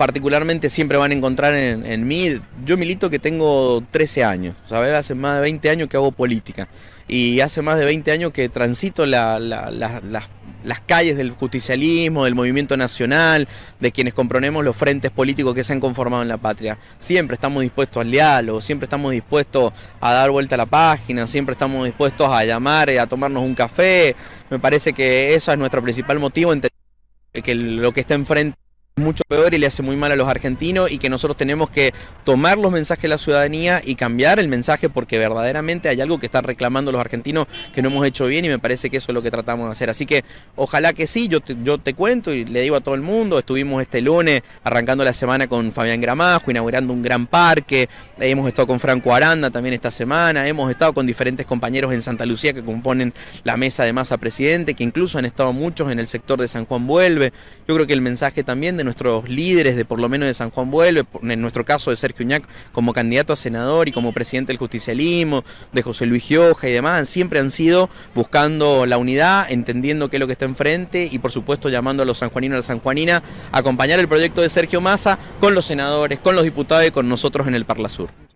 particularmente siempre van a encontrar en, mí. Yo milito que tengo 13 años, ¿sabes? Hace más de 20 años que hago política y hace más de 20 años que transito las, calles del justicialismo, del movimiento nacional, de quienes componemos los frentes políticos que se han conformado en la patria. Siempre estamos dispuestos al diálogo, siempre estamos dispuestos a dar vuelta a la página, siempre estamos dispuestos a llamar, y eh, a tomarnos un café. Me parece que eso es nuestro principal motivo, que lo que está enfrente mucho peor y le hace muy mal a los argentinos y que nosotros tenemos que tomar los mensajes de la ciudadanía y cambiar el mensaje porque verdaderamente hay algo que están reclamando los argentinos que no hemos hecho bien y me parece que eso es lo que tratamos de hacer. Así que ojalá que sí, yo te, yo te cuento y le digo a todo el mundo, estuvimos este lunes arrancando la semana con Fabián Gramajo, inaugurando un gran parque, hemos estado con Franco Aranda también esta semana, hemos estado con diferentes compañeros en Santa Lucía que componen la mesa de masa presidente, que incluso han estado muchos en el sector de San Juan Vuelve. Yo creo que el mensaje también de nuestros líderes de por lo menos de San Juan Vuelve, en nuestro caso de Sergio Uñac como candidato a senador y como presidente del justicialismo, de José Luis Gioja y demás, siempre han sido buscando la unidad, entendiendo qué es lo que está enfrente y por supuesto llamando a los sanjuaninos a la sanjuanina a acompañar el proyecto de Sergio Massa con los senadores, con los diputados y con nosotros en el Parla Sur.